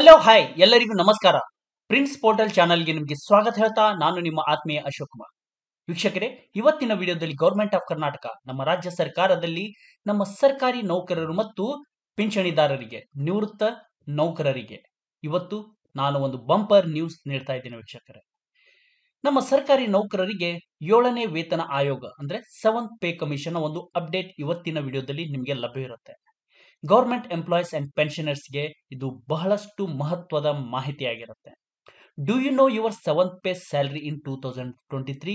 hello hi ಎಲ್ಲರಿಗೂ ನಮಸ್ಕಾರ prince portal ಚಾನಲ್ಗೆ ನಿಮಗೆ ಸ್ವಾಗತ ಹೇಳ್ತಾ ನಾನು ನಿಮ್ಮ ಆತ್ಮೀಯ ಅಶೋಕ್ ಕುಮಾರ್ ವೀಕ್ಷಕರೇ ಇವತ್ತಿನ ವಿಡಿಯೋದಲ್ಲಿ ಗೌರ್ಮೆಂಟ್ ಆಫ್ ಕರ್ನಾಟಕ ನಮ್ಮ ರಾಜ್ಯ ಸರ್ಕಾರದಲ್ಲಿ ನಮ್ಮ ಸರ್ಕಾರಿ ನೌಕರರು ಮತ್ತು ಪಿಂಚಣಿದಾರರಿಗೆ ನಿವೃತ್ತ ನೌಕರರಿಗೆ ಇವತ್ತು ನಾನು ಒಂದು ಬಂಪರ್ ನ್ಯೂಸ್ ನೀಡ್ತಾ ಇದ್ದೇನೆ ವೀಕ್ಷಕರೇ ನಮ್ಮ ಸರ್ಕಾರಿ ನೌಕರರಿಗೆ ಏಳನೇ ವೇತನ ಆಯೋಗ ಅಂದ್ರೆ ಸೆವೆಂತ್ ಪೇ ಕಮಿಷನ್ ಒಂದು ಅಪ್ಡೇಟ್ ಇವತ್ತಿನ ವಿಡಿಯೋದಲ್ಲಿ ನಿಮಗೆ ಲಭ್ಯ ಇರುತ್ತೆ ಗೌರ್ಮೆಂಟ್ ಎಂಪ್ಲಾಯೀಸ್ ಅಂಡ್ ಪೆನ್ಷನರ್ಸ್ಗೆ ಇದು ಬಹಳಷ್ಟು ಮಹತ್ವದ ಮಾಹಿತಿಯಾಗಿರುತ್ತೆ do you know your seventh pay salary in two thousand twenty three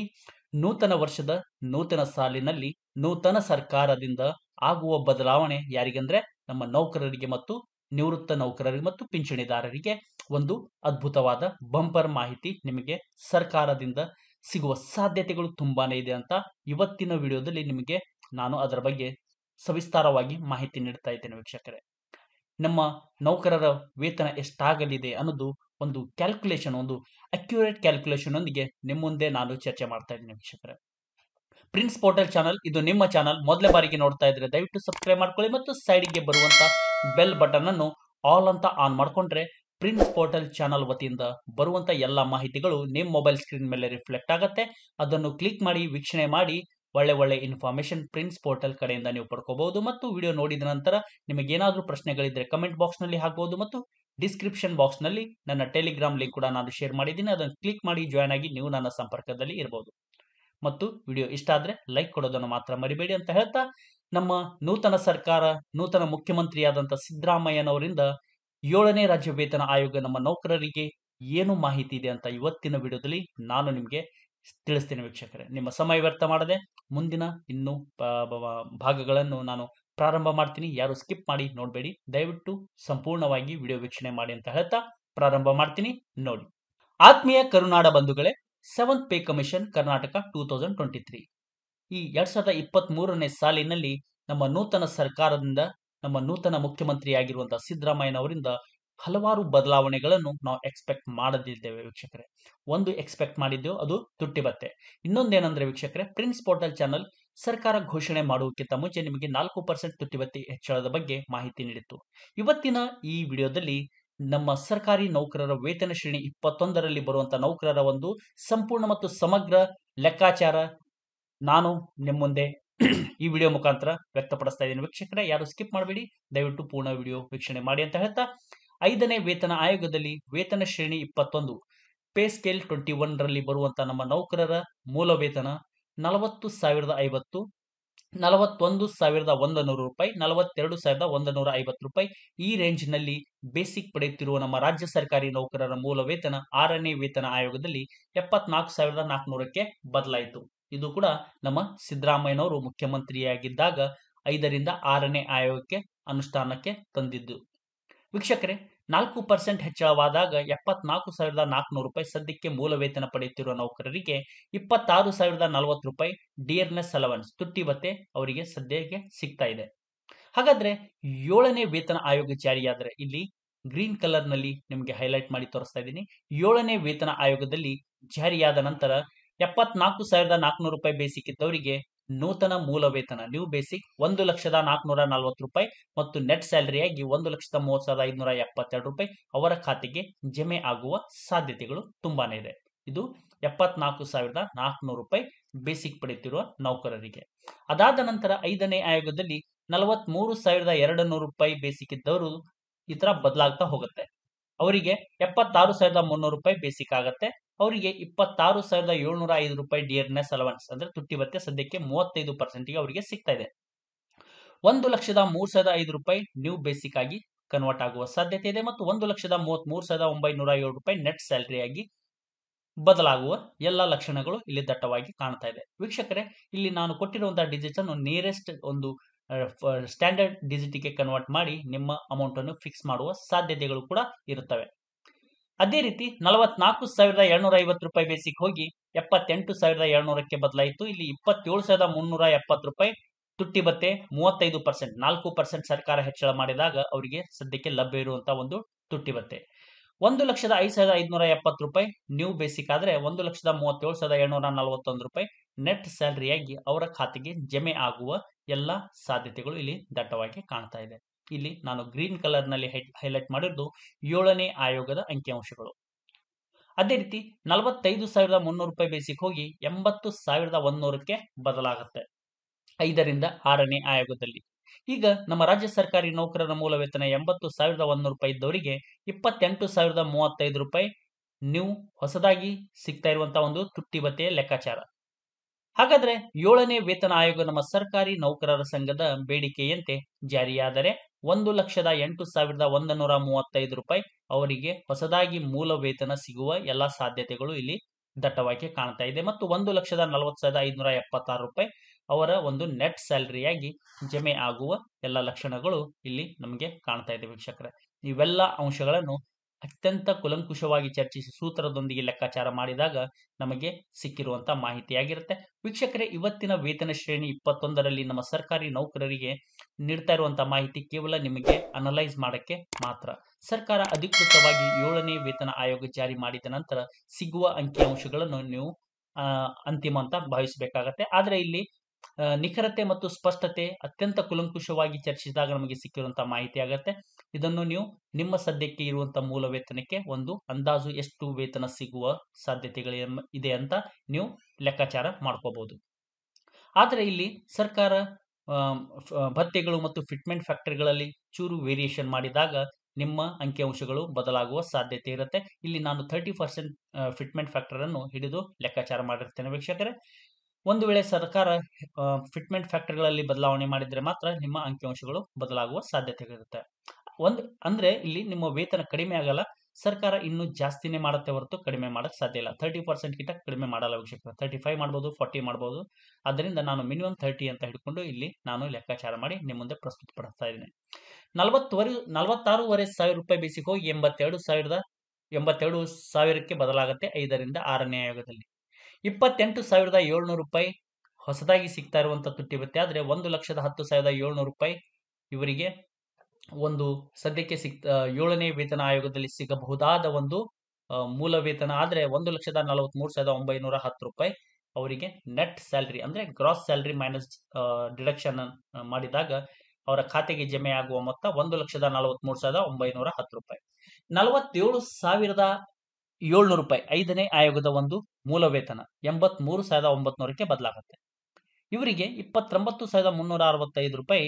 ನೂತನ ವರ್ಷದ ನೂತನ ಸಾಲಿನಲ್ಲಿ ನೂತನ ಸರ್ಕಾರದಿಂದ ಆಗುವ ಬದಲಾವಣೆ ಯಾರಿಗಂದ್ರೆ ನಮ್ಮ ನೌಕರರಿಗೆ ಮತ್ತು ನಿವೃತ್ತ ನೌಕರರಿಗೆ ಮತ್ತು ಪಿಂಚಣಿದಾರರಿಗೆ ಒಂದು ಅದ್ಭುತವಾದ ಬಂಪರ್ ಮಾಹಿತಿ ನಿಮಗೆ ಸರ್ಕಾರದಿಂದ ಸಿಗುವ ಸಾಧ್ಯತೆಗಳು ತುಂಬಾನೇ ಇದೆ ಅಂತ ಇವತ್ತಿನ ವಿಡಿಯೋದಲ್ಲಿ ನಿಮಗೆ ನಾನು ಅದರ ಬಗ್ಗೆ ಸವಿಸ್ತಾರವಾಗಿ ಮಾಹಿತಿ ನೀಡ್ತಾ ಇದ್ದೇನೆ ವೀಕ್ಷಕರೇ ನಮ್ಮ ನೌಕರರ ವೇತನ ಎಷ್ಟಾಗಲಿದೆ ಅನ್ನೋದು ಒಂದು ಕ್ಯಾಲ್ಕುಲೇಷನ್ ಒಂದು ಅಕ್ಯುರೇಟ್ ಕ್ಯಾಲ್ಕುಲೇಷನ್ ಒಂದಿಗೆ ನಿಮ್ಮ ಮುಂದೆ ನಾನು ಚರ್ಚೆ ಮಾಡ್ತಾ ಇದ್ದೀನಿ ವೀಕ್ಷಕರೇ ಪ್ರಿನ್ಸ್ ಪೋರ್ಟಲ್ ಚಾನಲ್ ಇದು ನಿಮ್ಮ ಚಾನಲ್ ಮೊದಲ ಬಾರಿಗೆ ನೋಡ್ತಾ ಇದ್ರೆ ದಯವಿಟ್ಟು ಸಬ್ಸ್ಕ್ರೈಬ್ ಮಾಡ್ಕೊಳ್ಳಿ ಮತ್ತು ಸೈಡ್ಗೆ ಬರುವಂತ ಬೆಲ್ ಬಟನ್ ಅನ್ನು ಆಲ್ ಅಂತ ಆನ್ ಮಾಡಿಕೊಂಡ್ರೆ ಪ್ರಿನ್ಸ್ ಪೋರ್ಟಲ್ ಚಾನಲ್ ವತಿಯಿಂದ ಬರುವಂತ ಎಲ್ಲ ಮಾಹಿತಿಗಳು ನಿಮ್ಮ ಮೊಬೈಲ್ ಸ್ಕ್ರೀನ್ ಮೇಲೆ ರಿಫ್ಲೆಕ್ಟ್ ಆಗುತ್ತೆ ಅದನ್ನು ಕ್ಲಿಕ್ ಮಾಡಿ ವೀಕ್ಷಣೆ ಮಾಡಿ ಒಳ್ಳೆ ಒಳ್ಳೆ ಇನ್ಫಾರ್ಮೇಶನ್ ಪ್ರಿಂಟ್ಸ್ ಪೋರ್ಟಲ್ ಕಡೆಯಿಂದ ನೀವು ಪಡ್ಕೋಬಹುದು ಮತ್ತು ವಿಡಿಯೋ ನೋಡಿದ ನಂತರ ನಿಮಗೆ ಏನಾದರೂ ಪ್ರಶ್ನೆಗಳಿದ್ದರೆ ಕಮೆಂಟ್ ಬಾಕ್ಸ್ನಲ್ಲಿ ಹಾಕಬಹುದು ಮತ್ತು ಡಿಸ್ಕ್ರಿಪ್ಷನ್ ಬಾಕ್ಸ್ನಲ್ಲಿ ನನ್ನ ಟೆಲಿಗ್ರಾಮ್ ಲಿಂಕ್ ಕೂಡ ನಾನು ಶೇರ್ ಮಾಡಿದ್ದೀನಿ ಅದನ್ನು ಕ್ಲಿಕ್ ಮಾಡಿ ಜಾಯ್ನ್ ಆಗಿ ನೀವು ನನ್ನ ಸಂಪರ್ಕದಲ್ಲಿ ಇರಬಹುದು ಮತ್ತು ವಿಡಿಯೋ ಇಷ್ಟ ಆದರೆ ಲೈಕ್ ಕೊಡೋದನ್ನು ಮಾತ್ರ ಮರಿಬೇಡಿ ಅಂತ ಹೇಳ್ತಾ ನಮ್ಮ ನೂತನ ಸರ್ಕಾರ ನೂತನ ಮುಖ್ಯಮಂತ್ರಿಯಾದಂಥ ಸಿದ್ದರಾಮಯ್ಯನವರಿಂದ ಏಳನೇ ರಾಜ್ಯ ವೇತನ ಆಯೋಗ ನಮ್ಮ ನೌಕರರಿಗೆ ಏನು ಮಾಹಿತಿ ಇದೆ ಅಂತ ಇವತ್ತಿನ ವಿಡಿಯೋದಲ್ಲಿ ನಾನು ನಿಮಗೆ ತಿಳಿಸ್ತೀನಿ ವೀಕ್ಷಕರೇ ನಿಮ್ಮ ಸಮಯ ವ್ಯರ್ಥ ಮಾಡದೆ ಮುಂದಿನ ಇನ್ನು ಭಾಗಗಳನ್ನು ನಾನು ಪ್ರಾರಂಭ ಮಾಡ್ತೀನಿ ಯಾರು ಸ್ಕಿಪ್ ಮಾಡಿ ನೋಡಬೇಡಿ ದಯವಿಟ್ಟು ಸಂಪೂರ್ಣವಾಗಿ ವಿಡಿಯೋ ವೀಕ್ಷಣೆ ಮಾಡಿ ಅಂತ ಹೇಳ್ತಾ ಪ್ರಾರಂಭ ಮಾಡ್ತೀನಿ ನೋಡಿ ಆತ್ಮೀಯ ಕರುನಾಡ ಬಂಧುಗಳೇ seventh pay commission Karnataka two thousand twenty three ಈ ಎರಡ್ ಸಾವಿರದ ಇಪ್ಪತ್ತ್ ಮೂರನೇ ಸಾಲಿನಲ್ಲಿ ನಮ್ಮ ನೂತನ ಸರ್ಕಾರದಿಂದ ನಮ್ಮ ನೂತನ ಮುಖ್ಯಮಂತ್ರಿಯಾಗಿರುವಂತಹ ಸಿದ್ದರಾಮಯ್ಯನವರಿಂದ ಹಲವಾರು ಬದಲಾವಣೆಗಳನ್ನು ನಾವು ಎಕ್ಸ್ಪೆಕ್ಟ್ ಮಾಡದಿದ್ದೇವೆ ವೀಕ್ಷಕರೇ ಒಂದು ಎಕ್ಸ್ಪೆಕ್ಟ್ ಮಾಡಿದ್ದೆವು ಅದು ತುಟ್ಟಿ ಬತ್ತೆ ಇನ್ನೊಂದೇನಂದ್ರೆ ವೀಕ್ಷಕರೇ ಪ್ರಿನ್ಸ್ ಪೋರ್ಟಲ್ ಚಾನಲ್ ಸರ್ಕಾರ ಘೋಷಣೆ ಮಾಡುವುದಕ್ಕಿಂತ ಮುಂಚೆ ನಿಮಗೆ ನಾಲ್ಕು ಪರ್ಸೆಂಟ್ ತುಟ್ಟಿಬತ್ತಿ ಹೆಚ್ಚಳದ ಬಗ್ಗೆ ಮಾಹಿತಿ ನೀಡಿತ್ತು ಇವತ್ತಿನ ಈ ವಿಡಿಯೋದಲ್ಲಿ ನಮ್ಮ ಸರ್ಕಾರಿ ನೌಕರರ ವೇತನ ಶ್ರೇಣಿ ಇಪ್ಪತ್ತೊಂದರಲ್ಲಿ ಬರುವಂತ ನೌಕರರ ಒಂದು ಸಂಪೂರ್ಣ ಮತ್ತು ಸಮಗ್ರ ಲೆಕ್ಕಾಚಾರ ನಾನು ನಿಮ್ಮ ಮುಂದೆ ಈ ವಿಡಿಯೋ ಮುಖಾಂತರ ವ್ಯಕ್ತಪಡಿಸ್ತಾ ಇದ್ದೀನಿ ವೀಕ್ಷಕರೇ ಯಾರು ಸ್ಕಿಪ್ ಮಾಡಬೇಡಿ ದಯವಿಟ್ಟು ಪೂರ್ಣ ವಿಡಿಯೋ ವೀಕ್ಷಣೆ ಮಾಡಿ ಅಂತ ಹೇಳ್ತಾ ಐದನೇ ವೇತನ ಆಯೋಗದಲ್ಲಿ ವೇತನ ಶ್ರೇಣಿ ಇಪ್ಪತ್ತೊಂದು ಪೇ ಸ್ಕೇಲ್ ಟ್ವೆಂಟಿ ರಲ್ಲಿ ಬರುವಂಥ ನಮ್ಮ ನೌಕರರ ಮೂಲ ವೇತನ ನಲವತ್ತು ಸಾವಿರದ ಐವತ್ತು ನಲವತ್ತೊಂದು ಸಾವಿರದ ಒಂದು ನೂರು ರೂಪಾಯಿ ನಲವತ್ತೆರಡು ಸಾವಿರದ ಒಂದು ನೂರ ಐವತ್ತು ರೂಪಾಯಿ ಈ ನಲ್ಲಿ ಬೇಸಿಕ್ ಪಡೆಯುತ್ತಿರುವ ನಮ್ಮ ರಾಜ್ಯ ಸರ್ಕಾರಿ ನೌಕರರ ಮೂಲ ವೇತನ ಆರನೇ ವೇತನ ಆಯೋಗದಲ್ಲಿ ಎಪ್ಪತ್ನಾಲ್ಕು ಸಾವಿರದ ನಾಲ್ಕುನೂರಕ್ಕೆ ಬದಲಾಯಿತು ಇದು ಕೂಡ ನಮ್ಮ ಸಿದ್ದರಾಮಯ್ಯನವರು ಮುಖ್ಯಮಂತ್ರಿಯಾಗಿದ್ದಾಗ ಐದರಿಂದ ಆರನೇ ಆಯೋಗಕ್ಕೆ ಅನುಷ್ಠಾನಕ್ಕೆ ತಂದಿದ್ದು ವೀಕ್ಷಕರೇ ನಾಲ್ಕು ಪರ್ಸೆಂಟ್ ಹೆಚ್ಚಳವಾದಾಗ ಎಪ್ಪತ್ನಾಲ್ಕು ಸಾವಿರದ ನಾಲ್ಕುನೂರು ರೂಪಾಯಿ ಸದ್ಯಕ್ಕೆ ಮೂಲ ವೇತನ ಪಡೆಯುತ್ತಿರುವ ನೌಕರರಿಗೆ ಇಪ್ಪತ್ತಾರು ಸಾವಿರದ ನಲವತ್ತು ರೂಪಾಯಿ ಡಿಯರ್ನೆಸ್ ಅಲವನ್ಸ್ ತುಟ್ಟಿ ಭತ್ತೆ ಅವರಿಗೆ ಸದ್ಯಕ್ಕೆ ಸಿಗ್ತಾ ಇದೆ ಹಾಗಾದ್ರೆ ಏಳನೇ ವೇತನ ಆಯೋಗ ಜಾರಿಯಾದರೆ ಇಲ್ಲಿ ಗ್ರೀನ್ ಕಲರ್ನಲ್ಲಿ ನಿಮಗೆ ಹೈಲೈಟ್ ಮಾಡಿ ತೋರಿಸ್ತಾ ಇದ್ದೀನಿ ಏಳನೇ ವೇತನ ಆಯೋಗದಲ್ಲಿ ಜಾರಿಯಾದ ನಂತರ ಎಪ್ಪತ್ನಾಲ್ಕು ಸಾವಿರದ ನಾಲ್ಕುನೂರು ರೂಪಾಯಿ ಬೇಸಿಕ್ ಇದ್ದವರಿಗೆ ನೂತನ ಮೂಲ ವೇತನ ನ್ಯೂ ಬೇಸಿಕ್ ಒಂದು ಲಕ್ಷದ ನಾಲ್ಕುನೂರ ನಲವತ್ತು ರೂಪಾಯಿ ಮತ್ತು ನೆಟ್ ಸ್ಯಾಲರಿಯಾಗಿ ಒಂದು ಲಕ್ಷದ ಮೂವತ್ತು ಸಾವಿರದ ಐದುನೂರ ಎಪ್ಪತ್ತೆರಡು ರೂಪಾಯಿ ಅವರ ಖಾತೆಗೆ ಜಮೆ ಆಗುವ ಸಾಧ್ಯತೆಗಳು ತುಂಬಾನೇ ಇದೆ ಇದು ಎಪ್ಪತ್ನಾಲ್ಕು ಸಾವಿರದ ನಾಲ್ಕುನೂರು ರೂಪಾಯಿ ಬೇಸಿಕ್ ಪಡೆಯುತ್ತಿರುವ ನೌಕರರಿಗೆ ಅದಾದ ನಂತರ ಐದನೇ ಆಯೋಗದಲ್ಲಿ ನಲವತ್ಮೂರು ಸಾವಿರದ ಎರಡು ನೂರು ರೂಪಾಯಿ ಬೇಸಿಕ್ ಇದ್ದವರು ಈ ತರ ಬದಲಾಗ್ತಾ ಹೋಗುತ್ತೆ ಅವರಿಗೆ ಎಪ್ಪತ್ತಾರು ಸಾವಿರದ ಮುನ್ನೂರು ರೂಪಾಯಿ ಬೇಸಿಕ್ ಆಗತ್ತೆ ಅವರಿಗೆ ಇಪ್ಪತ್ತಾರು ಸಾವಿರದ ಏಳ್ನೂರ ಐದು ರೂಪಾಯಿ ಡಿಯರ್ನೆಸ್ ಅಲವನ್ಸ್ ಅಂದ್ರೆ ತುಟ್ಟಿ ಭತ್ತೆ ಸದ್ಯಕ್ಕೆ ಮೂವತ್ತೈದು ಪರ್ಸೆಂಟ್ಗೆ ಅವರಿಗೆ ಸಿಗ್ತಾ ಇದೆ ಒಂದು ಲಕ್ಷದ ಮೂರು ಸಾವಿರದ ಐದು ರೂಪಾಯಿ ನ್ಯೂ ಬೇಸಿಕ್ ಆಗಿ ಕನ್ವರ್ಟ್ ಆಗುವ ಸಾಧ್ಯತೆ ಇದೆ ಮತ್ತು ಒಂದು ಲಕ್ಷದ ಮೂವತ್ತ್ ಮೂರು ಸಾವಿರದ ಒಂಬೈನೂರ ಏಳು ರೂಪಾಯಿ ನೆಟ್ ಸ್ಯಾಲ್ರಿಯಾಗಿ ಬದಲಾಗುವ ಎಲ್ಲ ಲಕ್ಷಣಗಳು ಇಲ್ಲಿ ದಟ್ಟವಾಗಿ ಕಾಣ್ತಾ ಇದೆ ವೀಕ್ಷಕರೇ ಇಲ್ಲಿ ನಾನು ಕೊಟ್ಟಿರುವಂತಹ ಡಿಜಿಟ್ ಅನ್ನು ನಿಯರೆಸ್ಟ್ ಒಂದು ಸ್ಟ್ಯಾಂಡರ್ಡ್ ಡಿಜಿಟಿಗೆ ಕನ್ವರ್ಟ್ ಮಾಡಿ ನಿಮ್ಮ ಅಮೌಂಟನ್ನು ಫಿಕ್ಸ್ ಮಾಡುವ ಸಾಧ್ಯತೆಗಳು ಕೂಡ ಇರುತ್ತವೆ ಅದೇ ರೀತಿ ನಲವತ್ನಾಲ್ಕು ಸಾವಿರದ ಏಳ್ನೂರ ಐವತ್ತು ರೂಪಾಯಿ ಬೇಸಿಗೆ ಹೋಗಿ ಎಪ್ಪತ್ತೆಂಟು ಸಾವಿರದ ಏಳ್ನೂರಕ್ಕೆ ಬದಲಾಯಿತು ಇಲ್ಲಿ ಇಪ್ಪತ್ತೇಳು ಸಾವಿರದ ಮುನ್ನೂರ ಎಪ್ಪತ್ತು ರೂಪಾಯಿ ತುಟ್ಟಿ ಬತ್ತೆ ಮೂವತ್ತೈದು ಪರ್ಸೆಂಟ್ ನಾಲ್ಕು ಪರ್ಸೆಂಟ್ ಸರ್ಕಾರ ಹೆಚ್ಚಳ ಮಾಡಿದಾಗ ಅವರಿಗೆ ಸದ್ಯಕ್ಕೆ ಲಭ್ಯ ಇರುವಂತಹ ಒಂದು ತುಟ್ಟಿ ಬತ್ತೆ ಒಂದು ಲಕ್ಷದ ಐದು ಸಾವಿರದ ಐದುನೂರ ಎಪ್ಪತ್ತು ರೂಪಾಯಿ ನೀವು ಬೇಸಿಕ್ ಆದ್ರೆ ಒಂದು ಲಕ್ಷದ ಮೂವತ್ತೇಳು ಸಾವಿರದ ಏಳ್ನೂರ ನಲವತ್ತೊಂದು ರೂಪಾಯಿ ನೆಟ್ ಸ್ಯಾಲರಿಯಾಗಿ ಅವರ ಖಾತೆಗೆ ಜಮೆ ಆಗುವ ಎಲ್ಲ ಸಾಧ್ಯತೆಗಳು ಇಲ್ಲಿ ದಟ್ಟವಾಗಿ ಕಾಣ್ತಾ ಇದೆ ಇಲ್ಲಿ ನಾನು ಗ್ರೀನ್ ಕಲರ್ ಕಲರ್ನಲ್ಲಿ ಹೈಲೈಟ್ ಮಾಡಿದ್ದು ಏಳನೇ ಆಯೋಗದ ಅಂಕಿಅಂಶಗಳು ಅದೇ ರೀತಿ ನಲವತ್ತೈದು ಸಾವಿರದ ಮುನ್ನೂರು ರೂಪಾಯಿ ಬೇಸಿಗೆ ಹೋಗಿ ಎಂಬತ್ತು ಸಾವಿರದ ಒಂದೂರಕ್ಕೆ ಬದಲಾಗುತ್ತೆ ಐದರಿಂದ ಆರನೇ ಆಯೋಗದಲ್ಲಿ ಈಗ ನಮ್ಮ ರಾಜ್ಯ ಸರ್ಕಾರಿ ನೌಕರರ ಮೂಲ ವೇತನ ಎಂಬತ್ತು ಸಾವಿರದ ಒಂದೂರು ರೂಪಾಯಿ ಇದ್ದವರಿಗೆ ಇಪ್ಪತ್ತೆಂಟು ಸಾವಿರದ ಮೂವತ್ತೈದು ರೂಪಾಯಿ ನೀವು ಹೊಸದಾಗಿ ಸಿಗ್ತಾ ಇರುವಂತಹ ಒಂದು ತೃಪ್ತಿ ಭತ್ತೆಯ ಲೆಕ್ಕಾಚಾರ ಹಾಗಾದ್ರೆ ಏಳನೇ ವೇತನ ಆಯೋಗ ನಮ್ಮ ಸರ್ಕಾರಿ ನೌಕರರ ಸಂಘದ ಬೇಡಿಕೆಯಂತೆ ಜಾರಿಯಾದರೆ ಒಂದು ಲಕ್ಷದ ಎಂಟು ಸಾವಿರದ ಒಂದು ನೂರ ಮೂವತ್ತೈದು ರೂಪಾಯಿ ಅವರಿಗೆ ಹೊಸದಾಗಿ ಮೂಲ ವೇತನ ಸಿಗುವ ಎಲ್ಲ ಸಾಧ್ಯತೆಗಳು ಇಲ್ಲಿ ದಟ್ಟವಾಗಿ ಕಾಣ್ತಾ ಇದೆ ಮತ್ತು ಒಂದು ಲಕ್ಷದ ನಲವತ್ತು ಸಾವಿರದ ಐದುನೂರ ಎಪ್ಪತ್ತಾರು ರೂಪಾಯಿ ಅವರ ಒಂದು ನೆಟ್ ಸ್ಯಾಲರಿಯಾಗಿ ಜಮೆ ಆಗುವ ಎಲ್ಲ ಲಕ್ಷಣಗಳು ಇಲ್ಲಿ ನಮಗೆ ಕಾಣ್ತಾ ಇದೆ ವೀಕ್ಷಕರೇ ಇವೆಲ್ಲ ಅಂಶಗಳನ್ನು ಅತ್ಯಂತ ಕುಲಂಕುಷವಾಗಿ ಚರ್ಚಿಸಿ ಸೂತ್ರದೊಂದಿಗೆ ಲೆಕ್ಕಾಚಾರ ಮಾಡಿದಾಗ ನಮಗೆ ಸಿಕ್ಕಿರುವಂತಹ ಮಾಹಿತಿಯಾಗಿರುತ್ತೆ ವೀಕ್ಷಕರೇ ಇವತ್ತಿನ ವೇತನ ಶ್ರೇಣಿ ಇಪ್ಪತ್ತೊಂದರಲ್ಲಿ ನಮ್ಮ ಸರ್ಕಾರಿ ನೌಕರರಿಗೆ ನೀಡ್ತಾ ಇರುವಂತಹ ಮಾಹಿತಿ ಕೇವಲ ನಿಮಗೆ ಅನಲೈಸ್ ಮಾಡಕ್ಕೆ ಮಾತ್ರ ಸರ್ಕಾರ ಅಧಿಕೃತವಾಗಿ ಏಳನೇ ವೇತನ ಆಯೋಗ ಜಾರಿ ಮಾಡಿದ ನಂತರ ಸಿಗುವ ಅಂಕಿಅಂಶಗಳನ್ನು ನೀವು ಅಂತಿಮ ಅಂತ ಭಾವಿಸಬೇಕಾಗತ್ತೆ ಆದರೆ ಇಲ್ಲಿ ನಿಖರತೆ ಮತ್ತು ಸ್ಪಷ್ಟತೆ ಅತ್ಯಂತ ಕುಲಂಕುಷವಾಗಿ ಚರ್ಚಿಸಿದಾಗ ನಮಗೆ ಸಿಕ್ಕಿರುವಂತಹ ಮಾಹಿತಿ ಆಗತ್ತೆ ಇದನ್ನು ನೀವು ನಿಮ್ಮ ಸದ್ಯಕ್ಕೆ ಇರುವಂತಹ ಮೂಲ ವೇತನಕ್ಕೆ ಒಂದು ಅಂದಾಜು ಎಷ್ಟು ವೇತನ ಸಿಗುವ ಸಾಧ್ಯತೆಗಳು ಇದೆ ಅಂತ ನೀವು ಲೆಕ್ಕಾಚಾರ ಮಾಡ್ಕೋಬಹುದು ಆದರೆ ಇಲ್ಲಿ ಸರ್ಕಾರ ಭತ್ಯೆಗಳು ಮತ್ತು ಫಿಟ್ಮೆಂಟ್ ಫ್ಯಾಕ್ಟರಿಗಳಲ್ಲಿ ಚೂರು ವೇರಿಯೇಷನ್ ಮಾಡಿದಾಗ ನಿಮ್ಮ ಅಂಕಿಅಂಶಗಳು ಬದಲಾಗುವ ಸಾಧ್ಯತೆ ಇರುತ್ತೆ ಇಲ್ಲಿ ನಾನು ಥರ್ಟಿ ಪರ್ಸೆಂಟ್ ಫಿಟ್ಮೆಂಟ್ ಫ್ಯಾಕ್ಟರನ್ನು ಹಿಡಿದು ಲೆಕ್ಕಾಚಾರ ಮಾಡಿರ್ತೇನೆ ವೀಕ್ಷಕರೇ ಒಂದು ವೇಳೆ ಸರ್ಕಾರ ಫಿಟ್ಮೆಂಟ್ ಫ್ಯಾಕ್ಟರಿಗಳಲ್ಲಿ ಬದಲಾವಣೆ ಮಾಡಿದರೆ ಮಾತ್ರ ನಿಮ್ಮ ಅಂಕಿಅಂಶಗಳು ಬದಲಾಗುವ ಸಾಧ್ಯತೆ ಇರುತ್ತೆ ಒಂದು ಅಂದರೆ ಇಲ್ಲಿ ನಿಮ್ಮ ವೇತನ ಕಡಿಮೆ ಆಗಲ್ಲ ಸರ್ಕಾರ ಇನ್ನೂ ಜಾಸ್ತಿನೇ ಮಾಡುತ್ತೆ ಹೊರತು ಕಡಿಮೆ ಮಾಡೋಕ್ಕೆ ಸಾಧ್ಯ ಇಲ್ಲ ತರ್ಟಿ ಪರ್ಸೆಂಟ್ಗಿಂತ ಕಡಿಮೆ ಮಾಡಲು ಅವಶ್ಯಕ ತರ್ಟಿ ಫೈವ್ ಮಾಡ್ಬೋದು ಫಾರ್ಟಿ ಮಾಡ್ಬೋದು ಅದರಿಂದ ನಾನು ಮಿನಿಮಮ್ ತರ್ಟಿ ಅಂತ ಹಿಡ್ಕೊಂಡು ಇಲ್ಲಿ ನಾನು ಲೆಕ್ಕಾಚಾರ ಮಾಡಿ ನಿಮ್ಮ ಮುಂದೆ ಪ್ರಸ್ತುತ ಪ್ರಸ್ತುತಪಡಿಸ್ತಾ ಇದ್ದೀನಿ ನಲವತ್ತುವರೆ ನಲವತ್ತಾರೂವರೆ ಸಾವಿರ ರೂಪಾಯಿ ಬೇಸಿಗೆ ಹೋಗಿ ಎಂಬತ್ತೆರಡು ಸಾವಿರದ ಎಂಬತ್ತೆರಡು ಸಾವಿರಕ್ಕೆ ಬದಲಾಗುತ್ತೆ ಐದರಿಂದ ಆರನೇ ಆಯೋಗದಲ್ಲಿ ಇಪ್ಪತ್ತೆಂಟು ಸಾವಿರದ ಏಳ್ನೂರು ರೂಪಾಯಿ ಹೊಸದಾಗಿ ಸಿಗ್ತಾ ಇರುವಂಥ ತುಟ್ಟಿ ಬತ್ತೆ ಆದರೆ ಒಂದು ಲಕ್ಷದ ಹತ್ತು ಸಾವಿರದ ಏಳ್ನೂರು ರೂಪಾಯಿ ಇವರಿಗೆ ಒಂದು ಸದ್ಯಕ್ಕೆ ಸಿಕ್ ಏಳನೇ ವೇತನ ಆಯೋಗದಲ್ಲಿ ಸಿಗಬಹುದಾದ ಒಂದು ಮೂಲ ವೇತನ ಆದ್ರೆ ಒಂದು ಲಕ್ಷದ ನಲವತ್ತ್ಮೂರು ಸಾವಿರದ ಒಂಬೈನೂರ ಹತ್ತು ರೂಪಾಯಿ ಅವರಿಗೆ ನೆಟ್ ಸ್ಯಾಲ್ರಿ ಅಂದ್ರೆ ಗ್ರಾಸ್ ಸ್ಯಾಲ್ರಿ ಮೈನಸ್ ಡಿಡಕ್ಷನ್ ಮಾಡಿದಾಗ ಅವರ ಖಾತೆಗೆ ಜಮೆ ಆಗುವ ಮೊತ್ತ ಒಂದು ಲಕ್ಷದ ನಲವತ್ತ್ಮೂರು ಸಾವಿರದ ಒಂಬೈನೂರ ಹತ್ತು ರೂಪಾಯಿ ನಲವತ್ತೇಳು ಸಾವಿರದ ಏಳ್ನೂರು ರೂಪಾಯಿ ಐದನೇ ಆಯೋಗದ ಒಂದು ಮೂಲ ವೇತನ ಎಂಬತ್ಮೂರು ಸಾವಿರದ ಒಂಬತ್ನೂರಕ್ಕೆ ಬದಲಾಗುತ್ತೆ ಇವರಿಗೆ ಇಪ್ಪತ್ತೊಂಬತ್ತು ಸಾವಿರದ ಮುನ್ನೂರ ಅರವತ್ತೈದು ರೂಪಾಯಿ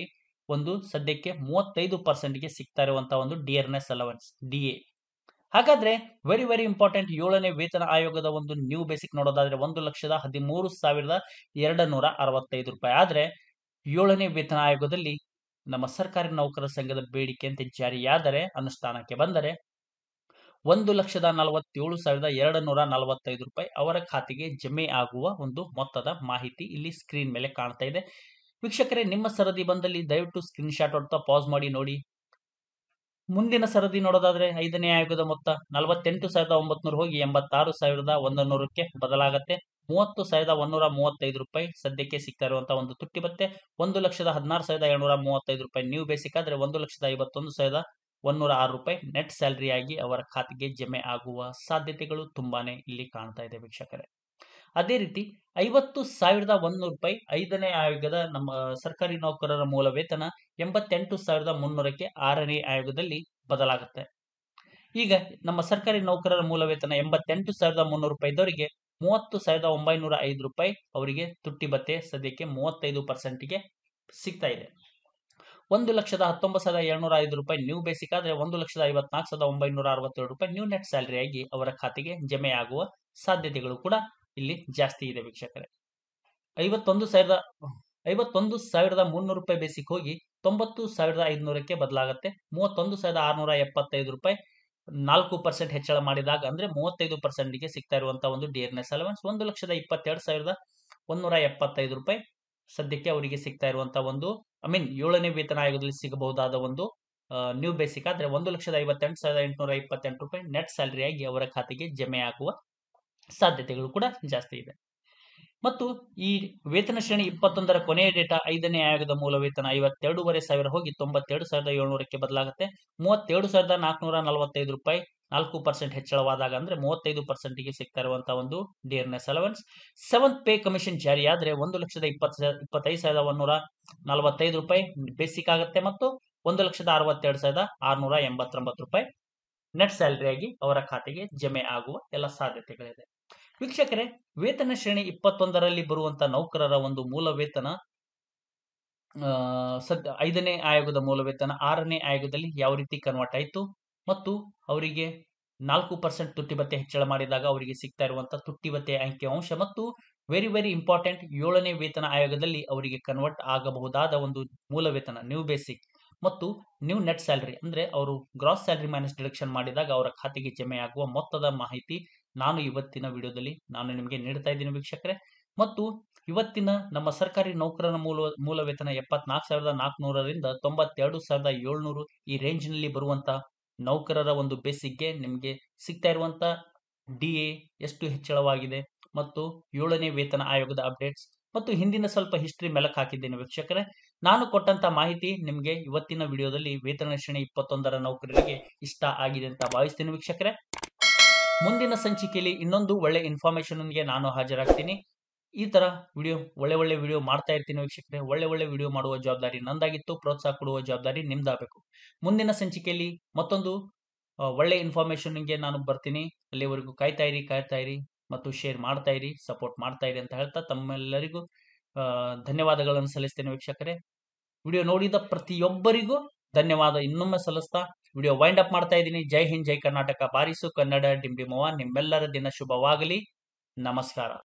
ಒಂದು ಸದ್ಯಕ್ಕೆ ಮೂವತ್ತೈದು ಪರ್ಸೆಂಟ್ಗೆ ಸಿಗ್ತಾ ಇರುವಂತಹ ಒಂದು dearness allowance D A ಹಾಗಾದ್ರೆ ವೆರಿ ವೆರಿ ಇಂಪಾರ್ಟೆಂಟ್ ಏಳನೇ ವೇತನ ಆಯೋಗದ ಒಂದು ನ್ಯೂ ಬೇಸಿಕ್ ನೋಡೋದಾದ್ರೆ ಒಂದು ಲಕ್ಷದ ಹದಿಮೂರು ಸಾವಿರದ ಎರಡು ನೂರ ಅರವತ್ತೈದು ರೂಪಾಯಿ ಆದ್ರೆ ಏಳನೇ ವೇತನ ಆಯೋಗದಲ್ಲಿ ನಮ್ಮ ಸರ್ಕಾರಿ ನೌಕರರ ಸಂಘದ ಬೇಡಿಕೆಯಂತೆ ಜಾರಿಯಾದರೆ ಅನುಷ್ಠಾನಕ್ಕೆ ಬಂದರೆ ಒಂದು ಲಕ್ಷದ ನಲವತ್ತೇಳು ಸಾವಿರದ ಎರಡು ನೂರ ನಲವತ್ತೈದು ರೂಪಾಯಿ ಅವರ ಖಾತೆಗೆ ಜಮೆ ಆಗುವ ಒಂದು ಮೊತ್ತದ ಮಾಹಿತಿ ಇಲ್ಲಿ ಸ್ಕ್ರೀನ್ ಮೇಲೆ ಕಾಣ್ತಾ ಇದೆ ವೀಕ್ಷಕರೇ ನಿಮ್ಮ ಸರದಿ ಬಂದಲ್ಲಿ ದಯವಿಟ್ಟು ಸ್ಕ್ರೀನ್ಶಾಟ್ ಹೊಡ್ತಾ ಪಾಸ್ ಮಾಡಿ ನೋಡಿ ಮುಂದಿನ ಸರದಿ ನೋಡೋದಾದ್ರೆ ಐದನೇ ಆಯೋಗದ ಮೊತ್ತ ನಲವತ್ತೆಂಟು ಸಾವಿರದ ಒಂಬತ್ತು ಹೋಗಿ ಎಂಬತ್ತಾರು ಸಾವಿರದ ಒಂದು ಬದಲಾಗತ್ತೆ ಮೂವತ್ತು ಸಾವಿರದ ಒಂದೂರ ಮೂವತ್ತೈದು ರೂಪಾಯಿ ಸದ್ಯಕ್ಕೆ ಸಿಗ್ತಾ ಇರುವಂತಹ ಒಂದು ತುಟ್ಟಿ ಬತ್ತೆ ಒಂದು ಲಕ್ಷದ ಹದಿನಾರು ಸಾವಿರದ ಏಳ್ನೂರ ಮೂವತ್ತೈದು ರೂಪಾಯಿ ನೀವು ಬೇಸಿಕ್ ಆದ್ರೆ ಒಂದು ಲಕ್ಷದ ಐವತ್ತೊಂದು ಸಾವಿರದ ಒಂದೂರ ಆರು ರೂಪಾಯಿ ನೆಟ್ ಸ್ಯಾಲರಿ ಆಗಿ ಅವರ ಖಾತೆಗೆ ಜಮೆ ಆಗುವ ಸಾಧ್ಯತೆಗಳು ತುಂಬಾನೇ ಇಲ್ಲಿ ಕಾಣ್ತಾ ಇದೆ ವೀಕ್ಷಕರೇ ಅದೇ ರೀತಿ ಐವತ್ತು ಸಾವಿರದ ಒಂದೂರು ರೂಪಾಯಿ ಐದನೇ ಆಯೋಗದ ನಮ್ಮ ಸರ್ಕಾರಿ ನೌಕರರ ಮೂಲ ವೇತನ ಎಂಬತ್ತೆಂಟು ಸಾವಿರದ ಮುನ್ನೂರಕ್ಕೆ ಆರನೇ ಆಯೋಗದಲ್ಲಿ ಬದಲಾಗುತ್ತೆ ಈಗ ನಮ್ಮ ಸರ್ಕಾರಿ ನೌಕರರ ಮೂಲ ವೇತನ ಎಂಬತ್ತೆಂಟು ಸಾವಿರದ ಮುನ್ನೂರು ರೂಪಾಯಿದವರಿಗೆ ಮೂವತ್ತು ಸಾವಿರದ ಒಂಬೈನೂರ ಐದು ರೂಪಾಯಿ ಅವರಿಗೆ ತುಟ್ಟಿ ಭತ್ತೆ ಸದ್ಯಕ್ಕೆ ಮೂವತ್ತೈದು ಪರ್ಸೆಂಟ್ಗೆ ಸಿಗ್ತಾ ಇದೆ ಒಂದು ಲಕ್ಷದ ಹತ್ತೊಂಬತ್ತು ಸಾವಿರದ ಏಳ್ನೂರ ಐದು ರೂಪಾಯಿ ನ್ಯೂ ಬೇಸಿಕ್ ಆದರೆ ಒಂದು ಲಕ್ಷದ ಐವತ್ನಾಲ್ಕು ಸಾವಿರದ ಒಂಬೈನೂರ ಅರವತ್ತೇಳು ರೂಪಾಯಿ ನ್ಯೂ ನೆಟ್ ಸ್ಯಾಲರಿಯಾಗಿ ಅವರ ಖಾತೆಗೆ ಜಮೆಯಾಗುವ ಸಾಧ್ಯತೆಗಳು ಕೂಡ ಇಲ್ಲಿ ಜಾಸ್ತಿ ಇದೆ ವೀಕ್ಷಕರೇ ಐವತ್ತೊಂದು ಸಾವಿರದ ಐವತ್ತೊಂದು ಸಾವಿರದ ಮುನ್ನೂರು ರೂಪಾಯಿ ಬೇಸಿಕ್ ಹೋಗಿ ತೊಂಬತ್ತು ಸಾವಿರದ ಐದುನೂರಕ್ಕೆ ಬದಲಾಗುತ್ತೆ ಮೂವತ್ತೊಂದು ಸಾವಿರದ ಆರುನೂರ ಎಪ್ಪತ್ತೈದು ರೂಪಾಯಿ ನಾಲ್ಕು ಪರ್ಸೆಂಟ್ ಹೆಚ್ಚಳ ಮಾಡಿದಾಗ ಅಂದ್ರೆ ಮೂವತ್ತೈದು ಪರ್ಸೆಂಟ್ಗೆ ಸಿಗ್ತಾ ಇರುವಂತಹ ಒಂದು ಡಿ ಎನ್ ಎಸ್ ಅಲವೆನ್ಸ್ ಒಂದು ಲಕ್ಷದ ಇಪ್ಪತ್ತೆರಡು ಸಾವಿರದ ಒಂದೂರ ಎಪ್ಪತ್ತೈದು ರೂಪಾಯಿ ಸದ್ಯಕ್ಕೆ ಅವರಿಗೆ ಸಿಗ್ತಾ ಇರುವಂತಹ ಒಂದು ಐ ಮೀನ್ ಏಳನೇ ವೇತನ ಆಯೋಗದಲ್ಲಿ ಸಿಗಬಹುದಾದ ಒಂದು ನ್ಯೂ ಬೇಸಿಕ್ ಆದ್ರೆ ಒಂದು ಲಕ್ಷದ ಐವತ್ತೆಂಟು ಸಾವಿರದ ಎಂಟುನೂರ ಇಪ್ಪತ್ತೆಂಟು ರೂಪಾಯಿ ನೆಟ್ ಸ್ಯಾಲರಿ ಅವರ ಖಾತೆಗೆ ಜಮೆ ಆಗುವ ಸಾಧ್ಯತೆಗಳು ಕೂಡ ಜಾಸ್ತಿ ಇದೆ ಮತ್ತು ಈ ವೇತನ ಶ್ರೇಣಿ ಇಪ್ಪತ್ತೊಂದರ ಕೊನೆಯ ಡೇಟಾ ಐದನೇ ಆಯೋಗದ ಮೂಲ ವೇತನ ಐವತ್ತೆರಡೂವರೆ ಸಾವಿರ ಹೋಗಿ ತೊಂಬತ್ತೆರಡು ಸಾವಿರದ ಏಳ್ನೂರಕ್ಕೆ ಬದಲಾಗುತ್ತೆ ಮೂವತ್ತೆರಡು ಸಾವಿರದ ನಾಲ್ಕುನೂರ ನಲವತ್ತೈದು ರೂಪಾಯಿ ನಾಲ್ಕು ಪರ್ಸೆಂಟ್ ಹೆಚ್ಚಳವಾದಾಗ ಅಂದ್ರೆ ಮೂವತ್ತೈದು ಪರ್ಸೆಂಟ್ಗೆ ಸಿಗ್ತಾ ಇರುವಂತಹ ಒಂದು dearness allowance seventh pay commission ಜಾರಿಯಾದ್ರೆ ಒಂದು ಲಕ್ಷದ ಇಪ್ಪತ್ತು ಇಪ್ಪತ್ತೈದು ಸಾವಿರದ ಒಂದೂರ ನಲವತ್ತೈದು ರೂಪಾಯಿ ಬೇಸಿಕ್ ಆಗುತ್ತೆ ಮತ್ತು ಒಂದು ಲಕ್ಷದ ಅರವತ್ತೆರಡು ಸಾವಿರದ ಆರ್ನೂರ ಎಂಬತ್ತೊಂಬತ್ತು ರೂಪಾಯಿ ನೆಟ್ ಸ್ಯಾಲರಿಯಾಗಿ ಅವರ ಖಾತೆಗೆ ಜಮೆ ಆಗುವ ಎಲ್ಲ ಸಾಧ್ಯತೆಗಳಿದೆ ವೀಕ್ಷಕರೇ ವೇತನ ಶ್ರೇಣಿ ಇಪ್ಪತ್ತೊಂದರಲ್ಲಿ ಬರುವಂತಹ ನೌಕರರ ಒಂದು ಮೂಲ ವೇತನ ಸದ್ ಐದನೇ ಆಯೋಗದ ಮೂಲ ವೇತನ ಆರನೇ ಆಯೋಗದಲ್ಲಿ ಯಾವ ರೀತಿ ಕನ್ವರ್ಟ್ ಆಯಿತು ಮತ್ತು ಅವರಿಗೆ ನಾಲ್ಕು ಪರ್ಸೆಂಟ್ ಭತ್ತೆ ಹೆಚ್ಚಳ ಮಾಡಿದಾಗ ಅವರಿಗೆ ಸಿಗ್ತಾ ತುಟ್ಟಿ ಭತ್ತೆ ಅಂಕಿ ಅಂಶ ಮತ್ತು ವೆರಿ ವೆರಿ ಇಂಪಾರ್ಟೆಂಟ್ ಏಳನೇ ವೇತನ ಆಯೋಗದಲ್ಲಿ ಅವರಿಗೆ ಕನ್ವರ್ಟ್ ಆಗಬಹುದಾದ ಒಂದು ಮೂಲ ವೇತನ ನ್ಯೂ ಬೇಸಿಕ್ ಮತ್ತು ನ್ಯೂ ನೆಟ್ ಸ್ಯಾಲರಿ ಅಂದ್ರೆ ಅವರು ಗ್ರಾಸ್ ಸ್ಯಾಲರಿ ಮೈನಸ್ ಡಿಡಕ್ಷನ್ ಮಾಡಿದಾಗ ಅವರ ಖಾತೆಗೆ ಜಮೆ ಆಗುವ ಮೊತ್ತದ ಮಾಹಿತಿ ನಾನು ಇವತ್ತಿನ ವಿಡಿಯೋದಲ್ಲಿ ನಾನು ನಿಮಗೆ ನೀಡ್ತಾ ಇದ್ದೀನಿ ವೀಕ್ಷಕರೇ ಮತ್ತು ಇವತ್ತಿನ ನಮ್ಮ ಸರ್ಕಾರಿ ನೌಕರರ ಮೂಲ ಮೂಲ ವೇತನ ಎಪ್ಪತ್ನಾಲ್ಕು ಸಾವಿರದ ನಾಲ್ಕುನೂರರಿಂದ ತೊಂಬತ್ತೆರಡು ಸಾವಿರದ ಏಳ್ನೂರು ಈ ರೇಂಜ್ನಲ್ಲಿ ಬರುವಂಥ ನೌಕರರ ಒಂದು ಗೆ ನಿಮಗೆ ಸಿಗ್ತಾ ಇರುವಂಥ ಡಿ ಎಷ್ಟು ಹೆಚ್ಚಳವಾಗಿದೆ ಮತ್ತು ಏಳನೇ ವೇತನ ಆಯೋಗದ ಅಪ್ಡೇಟ್ಸ್ ಮತ್ತು ಹಿಂದಿನ ಸ್ವಲ್ಪ ಹಿಸ್ಟ್ರಿ ಮೆಲಕ್ ಹಾಕಿದ್ದೇನೆ ವೀಕ್ಷಕರೇ ನಾನು ಕೊಟ್ಟಂತ ಮಾಹಿತಿ ನಿಮಗೆ ಇವತ್ತಿನ ವಿಡಿಯೋದಲ್ಲಿ ವೇತನ ಶ್ರೇಣಿ ಇಪ್ಪತ್ತೊಂದರ ನೌಕರರಿಗೆ ಇಷ್ಟ ಆಗಿದೆ ಅಂತ ಭಾವಿಸ್ತೇನೆ ವೀಕ್ಷಕರೇ ಮುಂದಿನ ಸಂಚಿಕೆಯಲ್ಲಿ ಇನ್ನೊಂದು ಒಳ್ಳೆ ಇನ್ಫಾರ್ಮೇಶನ್ಗೆ ನಾನು ಹಾಜರಾಗ್ತೀನಿ ಈ ತರ ವಿಡಿಯೋ ಒಳ್ಳೆ ಒಳ್ಳೆ ವಿಡಿಯೋ ಮಾಡ್ತಾ ಇರ್ತೀನಿ ವೀಕ್ಷಕರೇ ಒಳ್ಳೆ ಒಳ್ಳೆ ವಿಡಿಯೋ ಮಾಡುವ ಜವಾಬ್ದಾರಿ ನಂದಾಗಿತ್ತು ಪ್ರೋತ್ಸಾಹ ಕೊಡುವ ಜವಾಬ್ದಾರಿ ನಿಮ್ದಾಗಬೇಕು ಮುಂದಿನ ಸಂಚಿಕೆಯಲ್ಲಿ ಮತ್ತೊಂದು ಒಳ್ಳೆ ಇನ್ಫಾರ್ಮೇಶನ್ಗೆ ನಾನು ಬರ್ತೀನಿ ಅಲ್ಲಿವರೆಗೂ ಕಾಯ್ತಾ ಇರಿ ಕಾಯ್ತಾ ಇರಿ ಮತ್ತು ಶೇರ್ ಮಾಡ್ತಾ ಇರಿ ಸಪೋರ್ಟ್ ಮಾಡ್ತಾ ಇರಿ ಅಂತ ಹೇಳ್ತಾ ತಮ್ಮೆಲ್ಲರಿಗೂ ಧನ್ಯವಾದಗಳನ್ನು ಸಲ್ಲಿಸ್ತೇನೆ ವೀಕ್ಷಕರೇ ವಿಡಿಯೋ ನೋಡಿದ ಪ್ರತಿಯೊಬ್ಬರಿಗೂ ಧನ್ಯವಾದ ಇನ್ನೊಮ್ಮೆ ಸಲ್ಲಿಸ್ತಾ ವಿಡಿಯೋ ವೈಂಡ್ ಅಪ್ ಮಾಡ್ತಾ ಇದ್ದೀನಿ ಜೈ ಹಿಂದ್ ಜೈ ಕರ್ನಾಟಕ ಬಾರಿಸು ಕನ್ನಡ ಡಿಂಬಿಮೋವ ನಿಮ್ಮೆಲ್ಲರ ದಿನ ಶುಭವಾಗಲಿ ನಮಸ್ಕಾರ